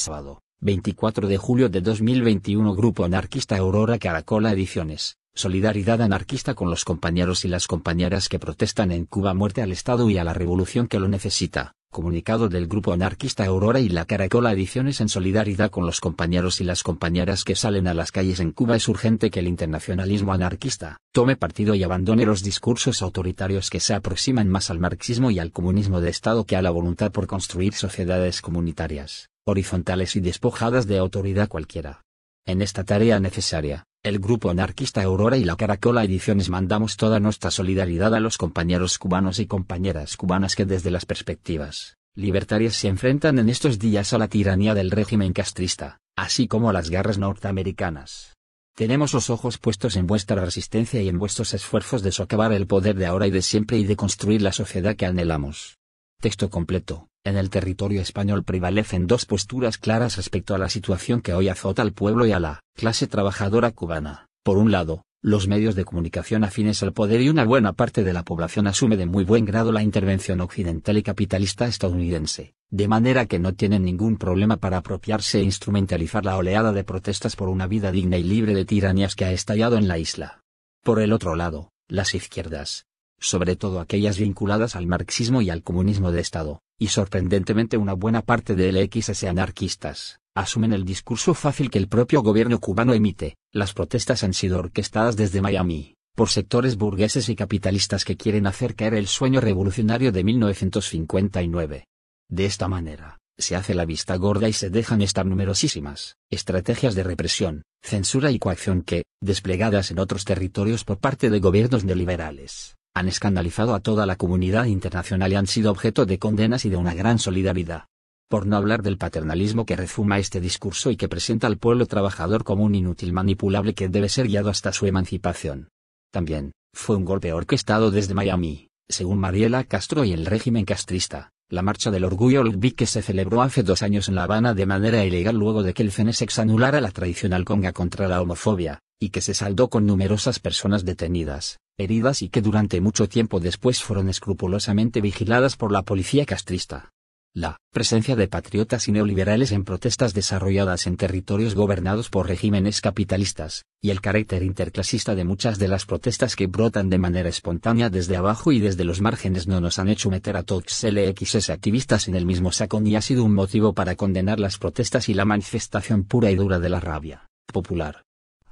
Sábado, 24 de julio de 2021 Grupo Anarquista Aurora Caracola Ediciones. Solidaridad anarquista con los compañeros y las compañeras que protestan en Cuba muerte al Estado y a la revolución que lo necesita. Comunicado del Grupo Anarquista Aurora y la Caracola Ediciones en solidaridad con los compañeros y las compañeras que salen a las calles en Cuba es urgente que el internacionalismo anarquista tome partido y abandone los discursos autoritarios que se aproximan más al marxismo y al comunismo de Estado que a la voluntad por construir sociedades comunitarias horizontales y despojadas de autoridad cualquiera. En esta tarea necesaria, el grupo anarquista Aurora y la Caracola Ediciones mandamos toda nuestra solidaridad a los compañeros cubanos y compañeras cubanas que desde las perspectivas libertarias se enfrentan en estos días a la tiranía del régimen castrista, así como a las garras norteamericanas. Tenemos los ojos puestos en vuestra resistencia y en vuestros esfuerzos de socavar el poder de ahora y de siempre y de construir la sociedad que anhelamos. Texto completo. En el territorio español prevalecen dos posturas claras respecto a la situación que hoy azota al pueblo y a la clase trabajadora cubana. Por un lado, los medios de comunicación afines al poder y una buena parte de la población asume de muy buen grado la intervención occidental y capitalista estadounidense, de manera que no tienen ningún problema para apropiarse e instrumentalizar la oleada de protestas por una vida digna y libre de tiranías que ha estallado en la isla. Por el otro lado, las izquierdas, sobre todo aquellas vinculadas al marxismo y al comunismo de Estado, y sorprendentemente una buena parte de LXS anarquistas, asumen el discurso fácil que el propio gobierno cubano emite. Las protestas han sido orquestadas desde Miami, por sectores burgueses y capitalistas que quieren hacer caer el sueño revolucionario de 1959. De esta manera, se hace la vista gorda y se dejan estar numerosísimas estrategias de represión, censura y coacción que, desplegadas en otros territorios por parte de gobiernos neoliberales, han escandalizado a toda la comunidad internacional y han sido objeto de condenas y de una gran solidaridad. Por no hablar del paternalismo que rezuma este discurso y que presenta al pueblo trabajador como un inútil manipulable que debe ser guiado hasta su emancipación. También, fue un golpe orquestado desde Miami, según Mariela Castro y el régimen castrista. La marcha del orgullo Ludwig que se celebró hace dos años en La Habana de manera ilegal luego de que el FENESEX anulara la tradicional conga contra la homofobia, y que se saldó con numerosas personas detenidas, heridas y que durante mucho tiempo después fueron escrupulosamente vigiladas por la policía castrista. La presencia de patriotas y neoliberales en protestas desarrolladas en territorios gobernados por regímenes capitalistas, y el carácter interclasista de muchas de las protestas que brotan de manera espontánea desde abajo y desde los márgenes no nos han hecho meter a todos LXS activistas en el mismo saco ni ha sido un motivo para condenar las protestas y la manifestación pura y dura de la rabia popular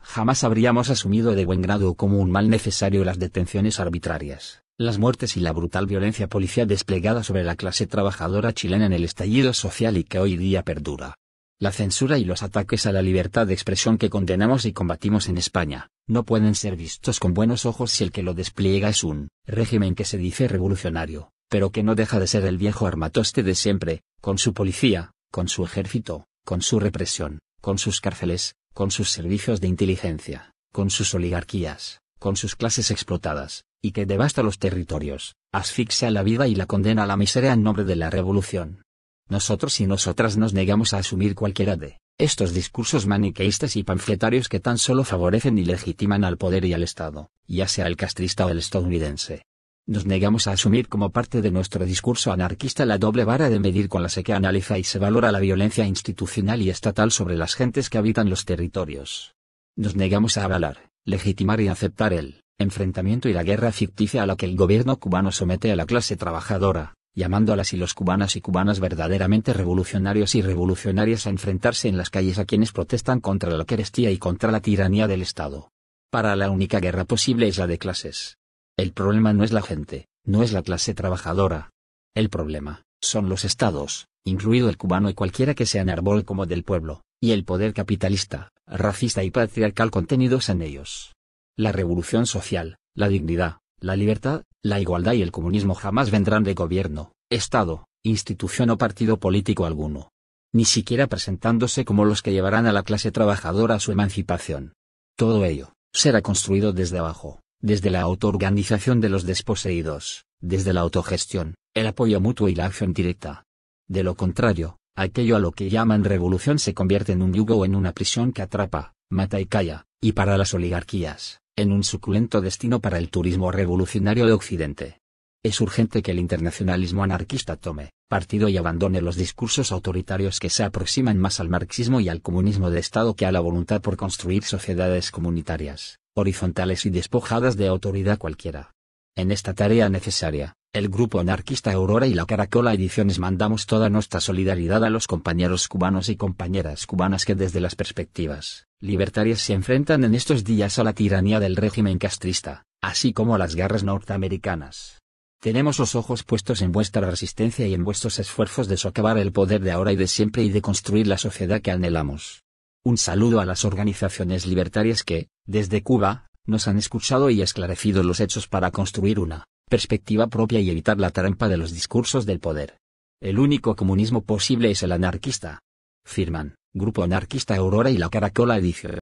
jamás habríamos asumido de buen grado como un mal necesario las detenciones arbitrarias, las muertes y la brutal violencia policial desplegada sobre la clase trabajadora chilena en el estallido social y que hoy día perdura. La censura y los ataques a la libertad de expresión que condenamos y combatimos en España, no pueden ser vistos con buenos ojos si el que lo despliega es un régimen que se dice revolucionario, pero que no deja de ser el viejo armatoste de siempre, con su policía, con su ejército, con su represión, con sus cárceles, con sus servicios de inteligencia, con sus oligarquías, con sus clases explotadas, y que devasta los territorios, asfixia la vida y la condena a la miseria en nombre de la revolución. Nosotros y nosotras nos negamos a asumir cualquiera de estos discursos maniqueístas y panfletarios que tan solo favorecen y legitiman al poder y al Estado, ya sea el castrista o el estadounidense, nos negamos a asumir como parte de nuestro discurso anarquista la doble vara de medir con la que analiza y se valora la violencia institucional y estatal sobre las gentes que habitan los territorios. Nos negamos a avalar, legitimar y aceptar el enfrentamiento y la guerra ficticia a la que el gobierno cubano somete a la clase trabajadora, llamando a las y los cubanas y cubanas verdaderamente revolucionarios y revolucionarias a enfrentarse en las calles a quienes protestan contra la querestía y contra la tiranía del Estado. Para la única guerra posible es la de clases, el problema no es la gente, no es la clase trabajadora. El problema, son los estados, incluido el cubano y cualquiera que en árbol como del pueblo, y el poder capitalista, racista y patriarcal contenidos en ellos. La revolución social, la dignidad, la libertad, la igualdad y el comunismo jamás vendrán de gobierno, Estado, institución o partido político alguno. Ni siquiera presentándose como los que llevarán a la clase trabajadora a su emancipación. Todo ello, será construido desde abajo, desde la autoorganización de los desposeídos, desde la autogestión, el apoyo mutuo y la acción directa. De lo contrario, aquello a lo que llaman revolución se convierte en un yugo o en una prisión que atrapa, mata y calla, y para las oligarquías, en un suculento destino para el turismo revolucionario de Occidente. Es urgente que el internacionalismo anarquista tome, partido y abandone los discursos autoritarios que se aproximan más al marxismo y al comunismo de Estado que a la voluntad por construir sociedades comunitarias, horizontales y despojadas de autoridad cualquiera. En esta tarea necesaria, el grupo anarquista Aurora y la Caracola Ediciones mandamos toda nuestra solidaridad a los compañeros cubanos y compañeras cubanas que desde las perspectivas libertarias se enfrentan en estos días a la tiranía del régimen castrista, así como a las guerras norteamericanas. Tenemos los ojos puestos en vuestra resistencia y en vuestros esfuerzos de socavar el poder de ahora y de siempre y de construir la sociedad que anhelamos. Un saludo a las organizaciones libertarias que, desde Cuba, nos han escuchado y esclarecido los hechos para construir una perspectiva propia y evitar la trampa de los discursos del poder. El único comunismo posible es el anarquista. Firman, Grupo Anarquista Aurora y la Caracola Edición.